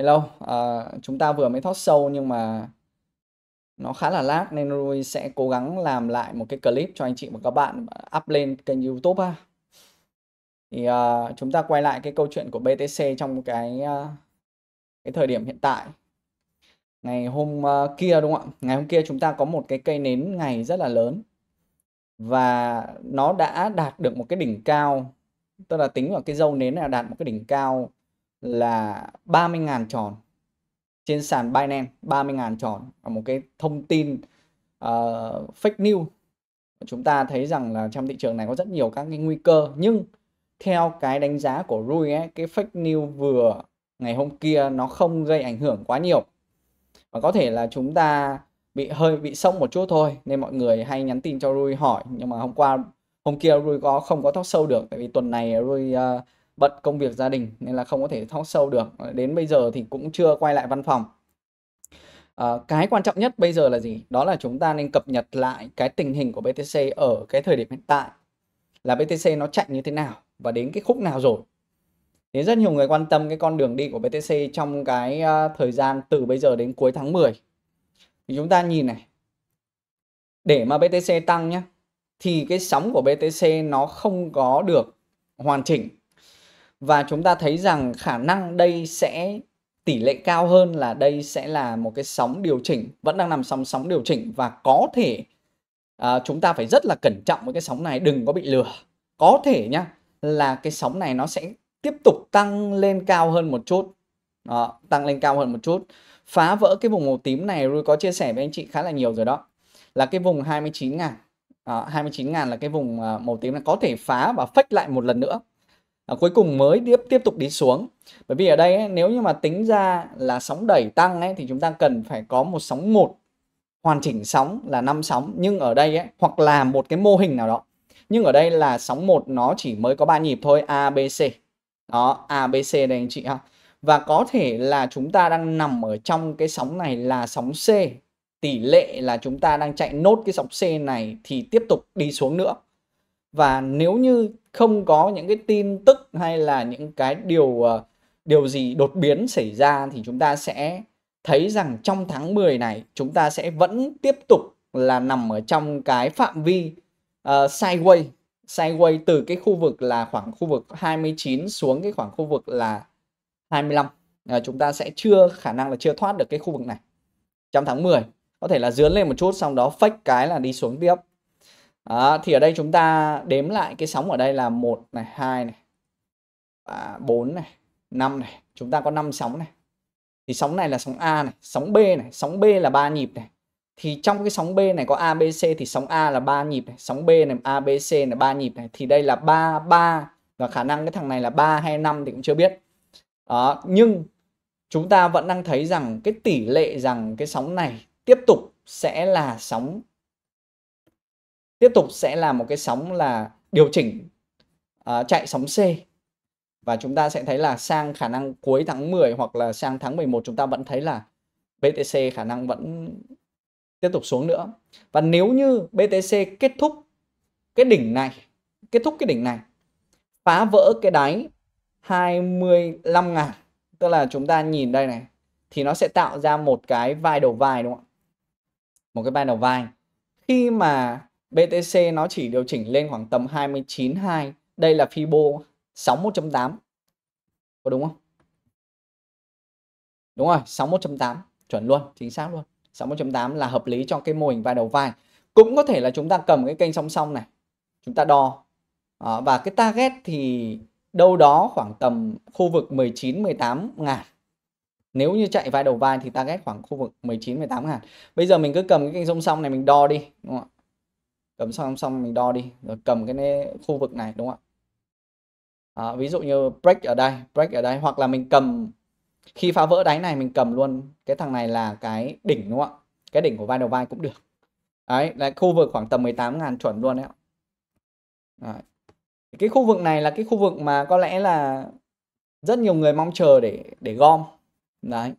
Hello, à, chúng ta vừa mới thoát sâu nhưng mà nó khá là lag nên Rui sẽ cố gắng làm lại một cái clip cho anh chị và các bạn up lên kênh YouTube ha. Thì uh, chúng ta quay lại cái câu chuyện của BTC trong cái ờ, cái thời điểm hiện tại. Ngày hôm kia đúng không ạ? Ngày hôm kia chúng ta có một cái cây nến ngày rất là lớn và nó đã đạt được một cái đỉnh cao tức là tính vào cái dâu nến là đạt một cái đỉnh cao là 30.000 tròn trên sàn Binance 30.000 tròn là một cái thông tin uh, fake news chúng ta thấy rằng là trong thị trường này có rất nhiều các cái nguy cơ nhưng theo cái đánh giá của Rui ấy, cái fake news vừa ngày hôm kia nó không gây ảnh hưởng quá nhiều và có thể là chúng ta bị hơi bị sông một chút thôi nên mọi người hay nhắn tin cho Rui hỏi nhưng mà hôm qua hôm kia Rui có không có talk sâu được tại vì tuần này Rui uh, bận công việc gia đình nên là không có thể talk sâu được đến bây giờ thì cũng chưa quay lại văn phòng à, cái quan trọng nhất bây giờ là gì đó là chúng ta nên cập nhật lại cái tình hình của BTC ở cái thời điểm hiện tại là BTC nó chạy như thế nào và đến cái khúc nào rồi đến rất nhiều người quan tâm cái con đường đi của BTC trong cái à, thời gian từ bây giờ đến cuối tháng 10 thì chúng ta nhìn này để mà BTC tăng nhé thì cái sóng của BTC nó không có được hoàn chỉnh và chúng ta thấy rằng khả năng đây sẽ tỷ lệ cao hơn là đây sẽ là một cái sóng điều chỉnh vẫn đang nằm sóng sóng điều chỉnh và có thể à, chúng ta phải rất là cẩn trọng với cái sóng này đừng có bị lừa có thể nhá là cái sóng này nó sẽ tiếp tục tăng lên cao hơn một chút đó, tăng lên cao hơn một chút phá vỡ cái vùng màu tím này Rui có chia sẻ với anh chị khá là nhiều rồi đó là cái vùng 29 ngàn à, 29 ngàn là cái vùng à, màu tím này có thể phá và phách lại một lần nữa à, cuối cùng mới tiếp tiếp tục đi xuống bởi vì ở đây ấy, nếu như mà tính ra là sóng đẩy tăng ấy, thì chúng ta cần phải có một sóng một hoàn chỉnh sóng là năm sóng nhưng ở đây ấy, hoặc là một cái mô hình nào đó nhưng ở đây là sóng một nó chỉ mới có ba nhịp thôi A B C đó A B C đây anh chị ha và có thể là chúng ta đang nằm ở trong cái sóng này là sóng C tỷ lệ là chúng ta đang chạy nốt cái sóng C này thì tiếp tục đi xuống nữa và nếu như không có những cái tin tức hay là những cái điều ờ, điều gì đột biến xảy ra thì chúng ta sẽ thấy rằng trong tháng 10 này chúng ta sẽ vẫn tiếp tục là nằm ở trong cái phạm vi uh, ờ, sideways sideways từ cái khu vực là khoảng khu vực 29 xuống cái khoảng khu vực là 25 à, ờ, chúng ta sẽ chưa khả năng là chưa thoát được cái khu vực này trong tháng 10 có thể là dướn lên một chút xong đó fake cái là đi xuống tiếp đó, thì ở đây chúng ta đếm lại cái sóng ở đây là một này, hai này, à, 4 này, 5 này, chúng ta có 5 sóng này. Thì sóng này là sóng A này, sóng B này, sóng B là ba nhịp này. Thì trong cái sóng B này có ABC thì sóng A là ba nhịp này, sóng B này ABC là ba nhịp này thì đây là 3 3 và khả năng cái thằng này là 3 hay 5 thì cũng chưa biết. Đó, nhưng chúng ta vẫn đang thấy rằng cái tỷ lệ rằng cái sóng này tiếp tục sẽ là sóng tiếp tục sẽ là một cái sóng là điều chỉnh uh, chạy sóng C và chúng ta sẽ thấy là sang khả năng cuối tháng 10 hoặc là sang tháng 11 chúng ta vẫn thấy là BTC khả năng vẫn tiếp tục xuống nữa và nếu như BTC kết thúc cái đỉnh này kết thúc cái đỉnh này phá vỡ cái đáy 25 ngàn tức là chúng ta nhìn đây này thì nó sẽ tạo ra một cái vai đầu vai đúng không ạ một cái vai đầu vai khi mà BTC nó chỉ điều chỉnh lên khoảng tầm 29.2 đây là Fibo 61.8 có đúng không đúng rồi 61.8 chuẩn luôn chính xác luôn 61.8 là hợp lý cho cái mô hình vai đầu vai cũng có thể là chúng ta cầm cái kênh song song này chúng ta đo à, và cái target thì đâu đó khoảng tầm khu vực 19 18 ngàn nếu như chạy vai đầu vai thì target khoảng khu vực 19 18 ngàn bây giờ mình cứ cầm cái kênh song song này mình đo đi đúng không? cầm xong xong mình đo đi rồi cầm cái khu vực này đúng không ạ ví dụ như break ở đây break ở đây hoặc là mình cầm khi phá vỡ đáy này mình cầm luôn cái thằng này là cái đỉnh đúng không ạ cái đỉnh của vai đầu vai cũng được đấy là khu vực khoảng tầm 18 ngàn chuẩn luôn đấy ạ đấy. cái khu vực này là cái khu vực mà có lẽ là rất nhiều người mong chờ để để gom đấy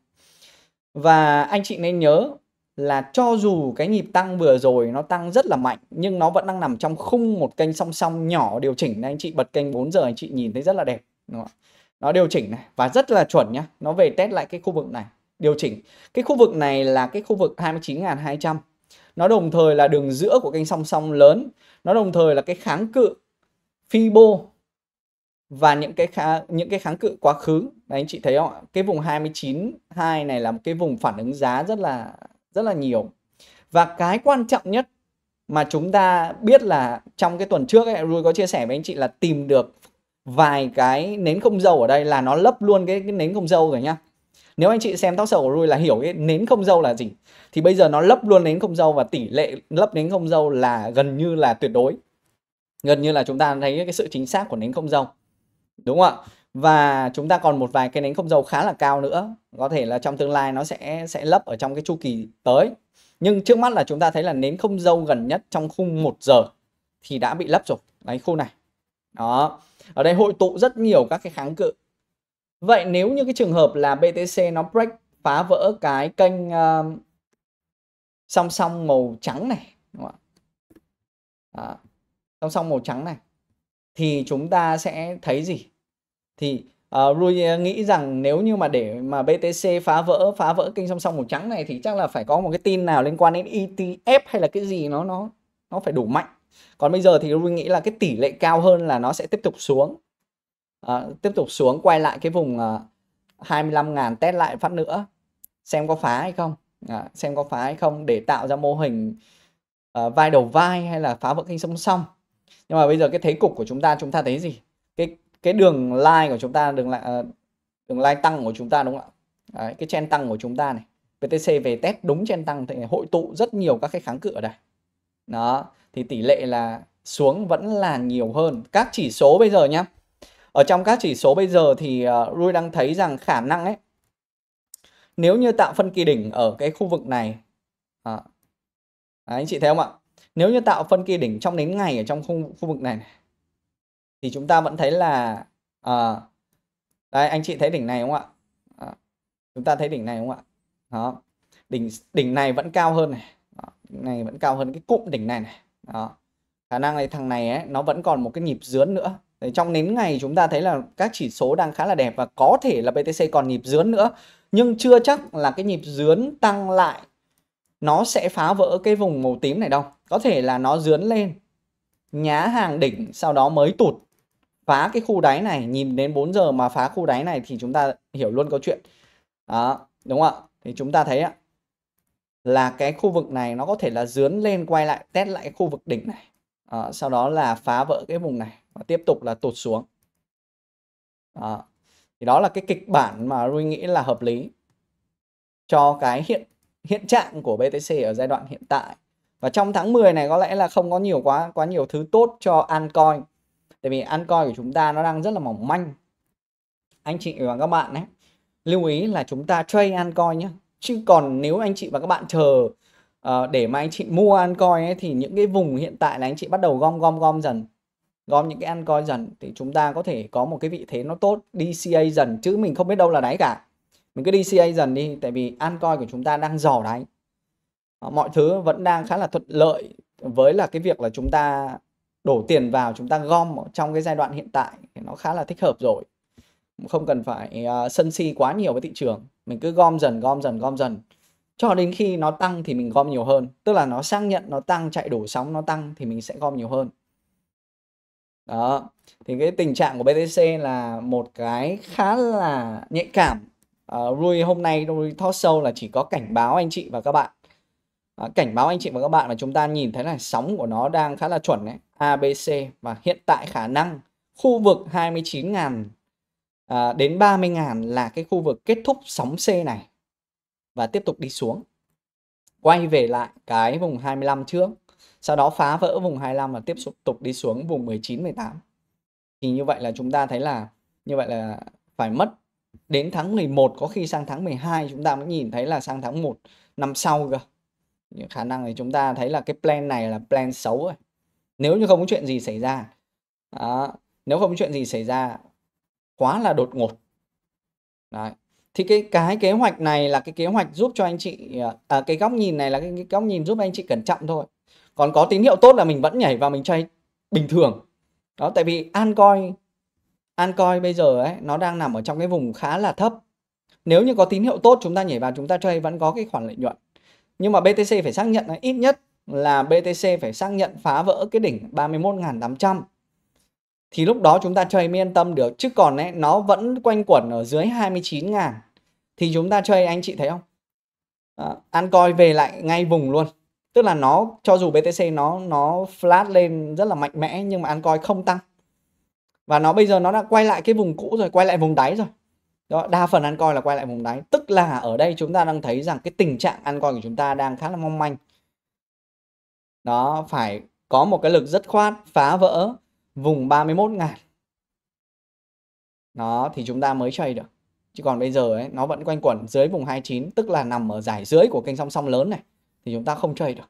và anh chị nên nhớ là cho dù cái nhịp tăng vừa rồi nó tăng rất là mạnh nhưng nó vẫn đang nằm trong khung một kênh song song nhỏ điều chỉnh này anh chị bật kênh 4 giờ anh chị nhìn thấy rất là đẹp đúng không? nó điều chỉnh này và rất là chuẩn nhá nó về test lại cái khu vực này điều chỉnh cái khu vực này là cái khu vực 29.200 nó đồng thời là đường giữa của kênh song song lớn nó đồng thời là cái kháng cự Fibo và những cái khá, những cái kháng cự quá khứ đấy anh chị thấy không ạ cái vùng 29 2 này là một cái vùng phản ứng giá rất là rất là nhiều và cái quan trọng nhất mà chúng ta biết là trong cái tuần trước ấy, Rui có chia sẻ với anh chị là tìm được vài cái nến không dầu ở đây là nó lấp luôn cái, cái nến không dầu rồi nhá. Nếu anh chị xem tóc sầu của Rui là hiểu cái nến không dầu là gì thì bây giờ nó lấp luôn nến không dầu và tỷ lệ lấp nến không dầu là gần như là tuyệt đối. Gần như là chúng ta thấy cái sự chính xác của nến không dầu Đúng không ạ? và chúng ta còn một vài cái nến không dầu khá là cao nữa có thể là trong tương lai nó sẽ sẽ lấp ở trong cái chu kỳ tới nhưng trước mắt là chúng ta thấy là nến không dâu gần nhất trong khung 1 giờ thì đã bị lấp rồi đấy khu này đó ở đây hội tụ rất nhiều các cái kháng cự vậy nếu như cái trường hợp là BTC nó break phá vỡ cái kênh uh, song song màu trắng này đúng không ạ à, song song màu trắng này thì chúng ta sẽ thấy gì thì uh, ờ, Rui nghĩ rằng nếu như mà để mà BTC phá vỡ phá vỡ kênh song song màu trắng này thì chắc là phải có một cái tin nào liên quan đến ETF hay là cái gì nó nó nó phải đủ mạnh còn bây giờ thì Rui nghĩ là cái tỷ lệ cao hơn là nó sẽ tiếp tục xuống uh, tiếp tục xuống quay lại cái vùng uh, ờ, 25.000 test lại phát nữa xem có phá hay không à, xem có phá hay không để tạo ra mô hình uh, vai đầu vai hay là phá vỡ kênh song song nhưng mà bây giờ cái thế cục của chúng ta chúng ta thấy gì cái đường line của chúng ta đường line, ờ, đường line tăng của chúng ta đúng không ạ cái chen tăng của chúng ta này btc về test đúng chen tăng thì hội tụ rất nhiều các cái kháng cự ở đây đó thì tỷ lệ là xuống vẫn là nhiều hơn các chỉ số bây giờ nhá ở trong các chỉ số bây giờ thì ờ, Rui đang thấy rằng khả năng ấy nếu như tạo phân kỳ đỉnh ở cái khu vực này à, anh chị thấy không ạ nếu như tạo phân kỳ đỉnh trong đến ngày ở trong khu, khu vực này, này thì chúng ta vẫn thấy là à, ờ, đây anh chị thấy đỉnh này không ạ à, chúng ta thấy đỉnh này không ạ đó đỉnh đỉnh này vẫn cao hơn này đó. đỉnh này vẫn cao hơn cái cụm đỉnh này này đó khả năng này thằng này ấy, nó vẫn còn một cái nhịp dướn nữa Đấy, trong nến ngày chúng ta thấy là các chỉ số đang khá là đẹp và có thể là BTC còn nhịp dướn nữa nhưng chưa chắc là cái nhịp dướn tăng lại nó sẽ phá vỡ cái vùng màu tím này đâu có thể là nó dướn lên nhá hàng đỉnh sau đó mới tụt phá cái khu đáy này nhìn đến 4 giờ mà phá khu đáy này thì chúng ta hiểu luôn câu chuyện đó đúng không ạ thì chúng ta thấy ạ là cái khu vực này nó có thể là dướn lên quay lại test lại cái khu vực đỉnh này à, sau đó là phá vỡ cái vùng này và tiếp tục là tụt xuống à, thì đó là cái kịch bản mà tôi nghĩ là hợp lý cho cái hiện hiện trạng của BTC ở giai đoạn hiện tại và trong tháng 10 này có lẽ là không có nhiều quá quá nhiều thứ tốt cho altcoin tại vì ăn coi của chúng ta nó đang rất là mỏng manh anh chị và các bạn ấy lưu ý là chúng ta chơi ăn coi nhé chứ còn nếu anh chị và các bạn chờ uh, để mà anh chị mua ăn coi ấy thì những cái vùng hiện tại là anh chị bắt đầu gom gom gom dần gom những cái ăn coi dần thì chúng ta có thể có một cái vị thế nó tốt DCA dần chứ mình không biết đâu là đáy cả mình cứ DCA dần đi tại vì ăn coi của chúng ta đang dò đáy ờ, mọi thứ vẫn đang khá là thuận lợi với là cái việc là chúng ta đổ tiền vào chúng ta gom trong cái giai đoạn hiện tại thì nó khá là thích hợp rồi không cần phải uh, sân si quá nhiều với thị trường mình cứ gom dần gom dần gom dần cho đến khi nó tăng thì mình gom nhiều hơn tức là nó xác nhận nó tăng chạy đổ sóng nó tăng thì mình sẽ gom nhiều hơn đó thì cái tình trạng của BTC là một cái khá là nhạy cảm uh, Rui hôm nay Rui Talk sâu là chỉ có cảnh báo anh chị và các bạn à, cảnh báo anh chị và các bạn và chúng ta nhìn thấy là sóng của nó đang khá là chuẩn đấy ABC và hiện tại khả năng khu vực 29.000 à, ờ, đến 30.000 là cái khu vực kết thúc sóng C này và tiếp tục đi xuống quay về lại cái vùng 25 trước sau đó phá vỡ vùng 25 và tiếp tục đi xuống vùng 19 18 thì như vậy là chúng ta thấy là như vậy là phải mất đến tháng 11 có khi sang tháng 12 chúng ta mới nhìn thấy là sang tháng 1 năm sau cơ khả năng thì chúng ta thấy là cái plan này là plan xấu rồi nếu như không có chuyện gì xảy ra đó, nếu không có chuyện gì xảy ra quá là đột ngột Đấy. thì cái cái kế hoạch này là cái kế hoạch giúp cho anh chị ờ, à, cái góc nhìn này là cái, cái góc nhìn giúp anh chị cẩn trọng thôi còn có tín hiệu tốt là mình vẫn nhảy vào mình chơi bình thường đó tại vì an coi an coi bây giờ ấy nó đang nằm ở trong cái vùng khá là thấp nếu như có tín hiệu tốt chúng ta nhảy vào chúng ta chơi vẫn có cái khoản lợi nhuận nhưng mà BTC phải xác nhận là ít nhất là BTC phải xác nhận phá vỡ cái đỉnh 31.800 thì lúc đó chúng ta chơi mới yên tâm được chứ còn ấy, nó vẫn quanh quẩn ở dưới 29.000 thì chúng ta chơi anh chị thấy không à, ăn coi về lại ngay vùng luôn tức là nó cho dù BTC nó nó flat lên rất là mạnh mẽ nhưng mà an coi không tăng và nó bây giờ nó đã quay lại cái vùng cũ rồi quay lại vùng đáy rồi đó đa phần ăn coi là quay lại vùng đáy tức là ở đây chúng ta đang thấy rằng cái tình trạng ăn coi của chúng ta đang khá là mong manh đó phải có một cái lực rất khoát phá vỡ vùng 31 ngàn nó thì chúng ta mới chơi được chứ còn bây giờ ấy, nó vẫn quanh quẩn dưới vùng 29 tức là nằm ở giải dưới của kênh song song lớn này thì chúng ta không chơi được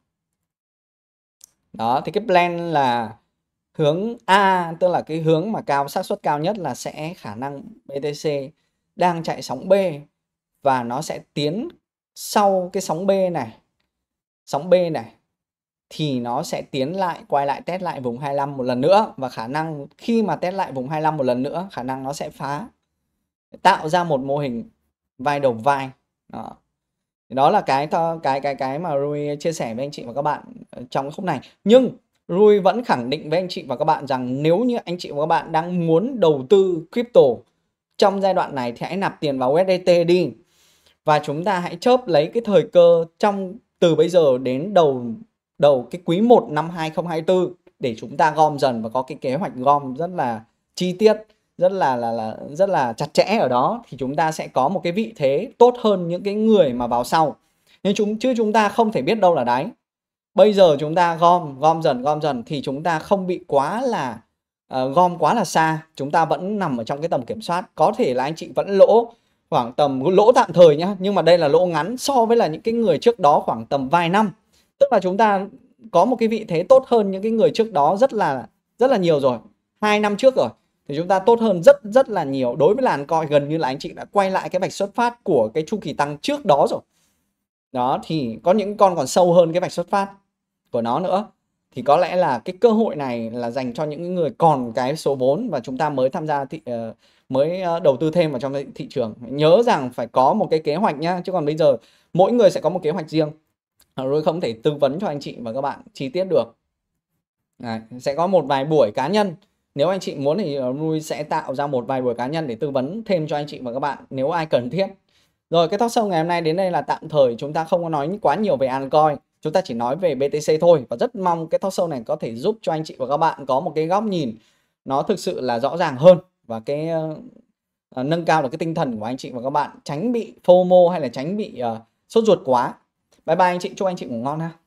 đó thì cái plan là hướng A tức là cái hướng mà cao xác suất cao nhất là sẽ khả năng BTC đang chạy sóng B và nó sẽ tiến sau cái sóng B này sóng B này thì nó sẽ tiến lại quay lại test lại vùng 25 một lần nữa và khả năng khi mà test lại vùng 25 một lần nữa khả năng nó sẽ phá tạo ra một mô hình vai đầu vai đó, đó là cái cái cái cái mà Rui chia sẻ với anh chị và các bạn ờ, trong cái khúc này nhưng Rui vẫn khẳng định với anh chị và các bạn rằng nếu như anh chị và các bạn đang muốn đầu tư crypto trong giai đoạn này thì hãy nạp tiền vào USDT đi và chúng ta hãy chớp lấy cái thời cơ trong từ bây giờ đến đầu đầu cái quý 1 năm 2024 để chúng ta gom dần và có cái kế hoạch gom rất là chi tiết rất là là là rất là chặt chẽ ở đó thì chúng ta sẽ có một cái vị thế tốt hơn những cái người mà vào sau nhưng chúng chứ chúng ta không thể biết đâu là đáy bây giờ chúng ta gom gom dần gom dần thì chúng ta không bị quá là Ờ, gom quá là xa chúng ta vẫn nằm ở trong cái tầm kiểm soát có thể là anh chị vẫn lỗ khoảng tầm lỗ tạm thời nhá nhưng mà đây là lỗ ngắn so với là những cái người trước đó khoảng tầm vài năm tức là chúng ta có một cái vị thế tốt hơn những cái người trước đó rất là rất là nhiều rồi hai năm trước rồi thì chúng ta tốt hơn rất rất là nhiều đối với làn coi gần như là anh chị đã quay lại cái vạch xuất phát của cái chu kỳ tăng trước đó rồi đó thì có những con còn sâu hơn cái vạch xuất phát của nó nữa thì có lẽ là cái cơ hội này là dành cho những người còn cái số vốn và chúng ta mới tham gia thị ờ, mới ờ, đầu tư thêm vào trong thị trường nhớ rằng phải có một cái kế hoạch nhá chứ còn bây giờ mỗi người sẽ có một kế hoạch riêng à, rồi không thể tư vấn cho anh chị và các bạn chi tiết được Đấy, sẽ có một vài buổi cá nhân nếu anh chị muốn thì ờ, Rui sẽ tạo ra một vài buổi cá nhân để tư vấn thêm cho anh chị và các bạn nếu ai cần thiết rồi cái talk show ngày hôm nay đến đây là tạm thời chúng ta không có nói quá nhiều về Ancoin chúng ta chỉ nói về BTC thôi và rất mong cái talk show này có thể giúp cho anh chị và các bạn có một cái góc nhìn nó thực sự là rõ ràng hơn và cái uh, nâng cao được cái tinh thần của anh chị và các bạn tránh bị FOMO hay là tránh bị uh, sốt ruột quá bye bye anh chị chúc anh chị ngủ ngon ha